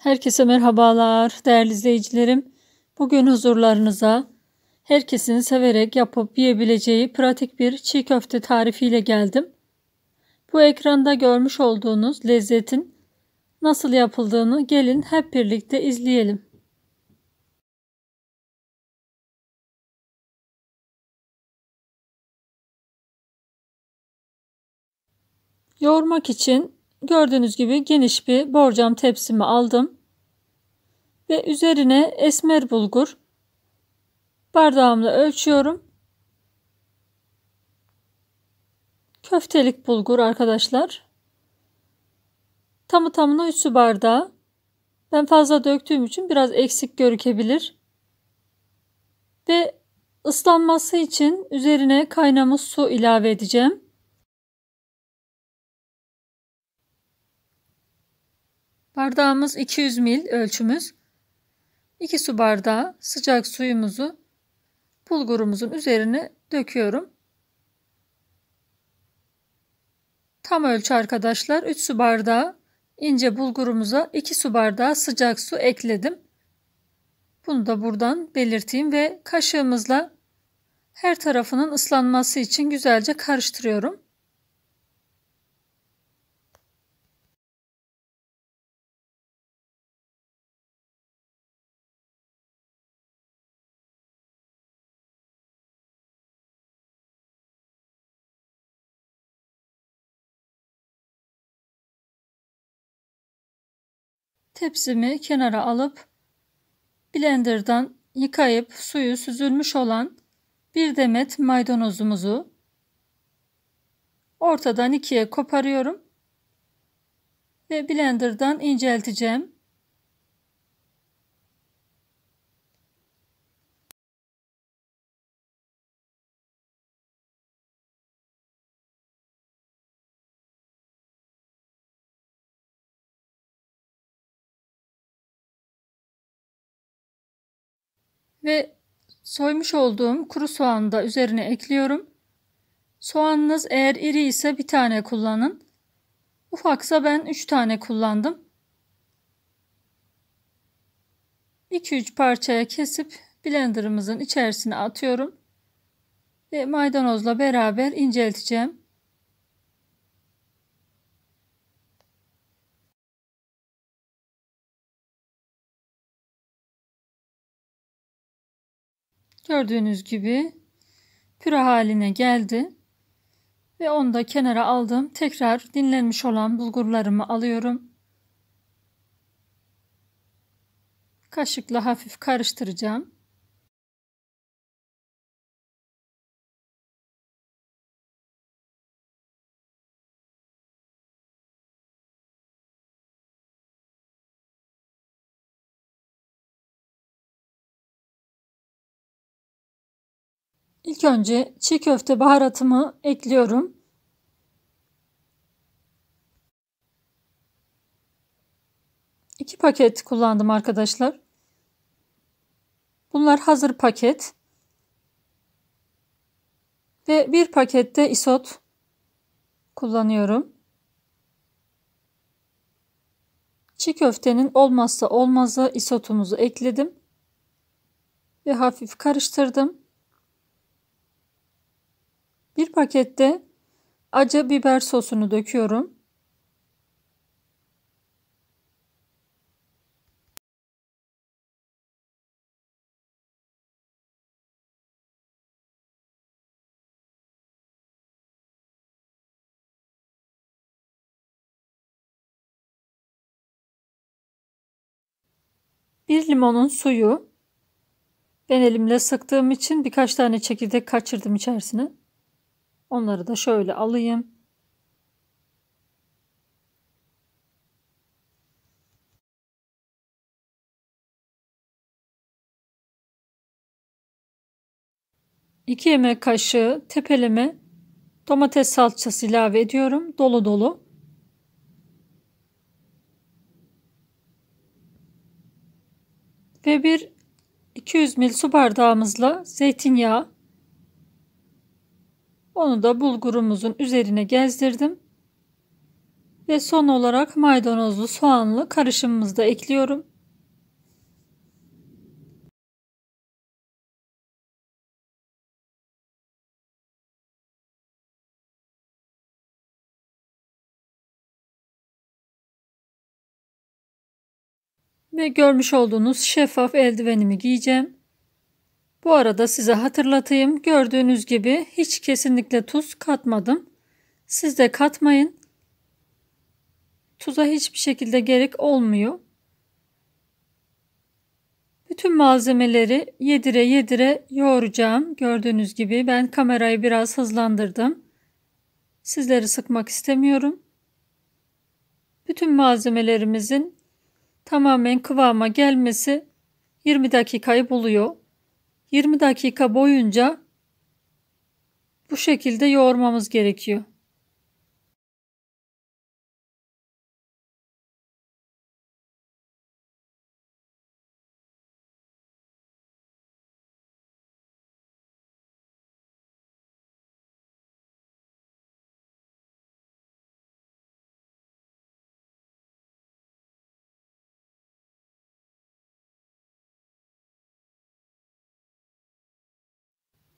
Herkese merhabalar değerli izleyicilerim. Bugün huzurlarınıza herkesin severek yapıp yiyebileceği pratik bir çiğ köfte tarifiyle geldim. Bu ekranda görmüş olduğunuz lezzetin nasıl yapıldığını gelin hep birlikte izleyelim. Yoğurmak için Gördüğünüz gibi geniş bir borcam tepsimi aldım. Ve üzerine esmer bulgur bardağımla ölçüyorum. Köftelik bulgur arkadaşlar. Tamı tamına 3 su bardağı. Ben fazla döktüğüm için biraz eksik görükebilir. Ve ıslanması için üzerine kaynamış su ilave edeceğim. Bardağımız 200 ml ölçümüz. 2 su bardağı sıcak suyumuzu bulgurumuzun üzerine döküyorum. Tam ölçü arkadaşlar 3 su bardağı ince bulgurumuza 2 su bardağı sıcak su ekledim. Bunu da buradan belirteyim ve kaşığımızla her tarafının ıslanması için güzelce karıştırıyorum. Tepsimi kenara alıp blenderdan yıkayıp suyu süzülmüş olan bir demet maydanozumuzu ortadan ikiye koparıyorum ve blenderdan incelteceğim. ve soymuş olduğum kuru soğanı da üzerine ekliyorum. Soğanınız eğer iri ise bir tane kullanın. Ufaksa ben 3 tane kullandım. 2-3 parçaya kesip blenderımızın içerisine atıyorum ve maydanozla beraber incelteceğim. Gördüğünüz gibi püre haline geldi. Ve onu da kenara aldım. Tekrar dinlenmiş olan bulgurlarımı alıyorum. Kaşıkla hafif karıştıracağım. İlk önce çiğ köfte baharatımı ekliyorum. İki paket kullandım arkadaşlar. Bunlar hazır paket. Ve bir pakette isot kullanıyorum. Çiğ köftenin olmazsa olmazı isotumuzu ekledim. Ve hafif karıştırdım. Bir pakette acı biber sosunu döküyorum. Bir limonun suyu. Ben elimle sıktığım için birkaç tane çekirdek kaçırdım içerisine. Onları da şöyle alayım. İki yemek kaşığı tepeleme domates salçası ilave ediyorum. Dolu dolu. Ve bir 200 ml su bardağımızla zeytinyağı onu da bulgurumuzun üzerine gezdirdim. Ve son olarak maydanozlu soğanlı karışımımızı da ekliyorum. Ve görmüş olduğunuz şeffaf eldivenimi giyeceğim. Bu arada size hatırlatayım. Gördüğünüz gibi hiç kesinlikle tuz katmadım. Siz de katmayın. Tuza hiçbir şekilde gerek olmuyor. Bütün malzemeleri yedire yedire yoğuracağım. Gördüğünüz gibi ben kamerayı biraz hızlandırdım. Sizleri sıkmak istemiyorum. Bütün malzemelerimizin tamamen kıvama gelmesi 20 dakikayı buluyor. 20 dakika boyunca bu şekilde yoğurmamız gerekiyor.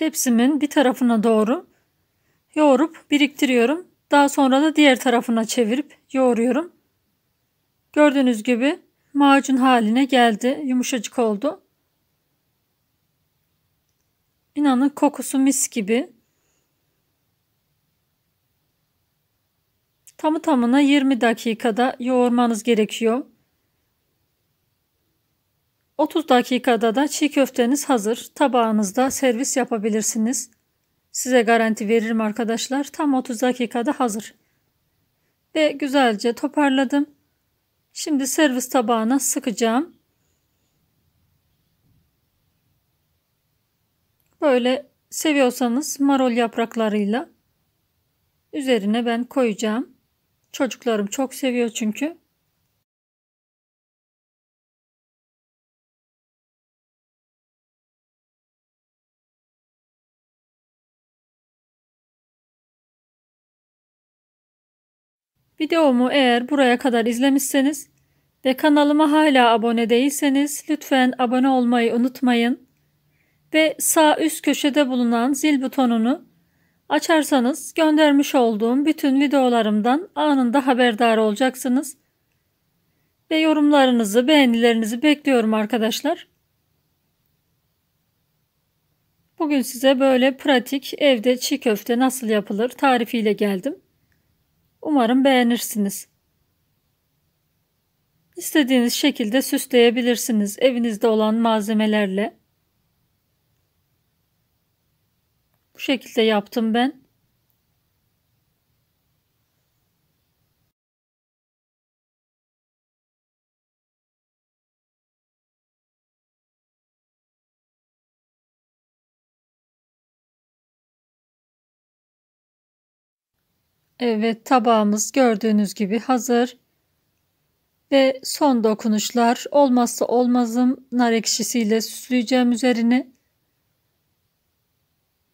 tepsimin bir tarafına doğru yoğurup biriktiriyorum. Daha sonra da diğer tarafına çevirip yoğuruyorum. Gördüğünüz gibi macun haline geldi. Yumuşacık oldu. İnanın kokusu mis gibi. Tamı tamına 20 dakikada yoğurmanız gerekiyor. 30 dakikada da çiğ köfteniz hazır. Tabağınızda servis yapabilirsiniz. Size garanti veririm arkadaşlar. Tam 30 dakikada hazır. Ve güzelce toparladım. Şimdi servis tabağına sıkacağım. Böyle seviyorsanız marol yapraklarıyla üzerine ben koyacağım. Çocuklarım çok seviyor çünkü. Videomu eğer buraya kadar izlemişseniz ve kanalıma hala abone değilseniz lütfen abone olmayı unutmayın. Ve sağ üst köşede bulunan zil butonunu açarsanız göndermiş olduğum bütün videolarımdan anında haberdar olacaksınız. Ve yorumlarınızı, beğenilerinizi bekliyorum arkadaşlar. Bugün size böyle pratik evde çiğ köfte nasıl yapılır tarifiyle geldim. Umarım beğenirsiniz. İstediğiniz şekilde süsleyebilirsiniz evinizde olan malzemelerle. Bu şekilde yaptım ben. Evet tabağımız gördüğünüz gibi hazır. Ve son dokunuşlar olmazsa olmazım nar ekşisiyle süsleyeceğim üzerine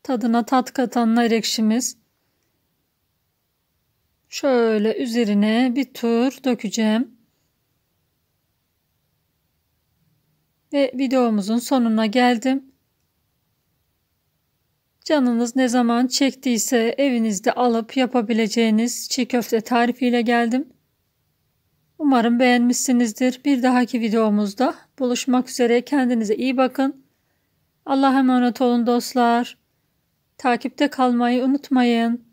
Tadına tat katan nar ekşimiz. Şöyle üzerine bir tur dökeceğim. Ve videomuzun sonuna geldim. Canınız ne zaman çektiyse evinizde alıp yapabileceğiniz çiğ köfte tarifiyle geldim. Umarım beğenmişsinizdir. Bir dahaki videomuzda buluşmak üzere. Kendinize iyi bakın. Allah'a emanet olun dostlar. Takipte kalmayı unutmayın.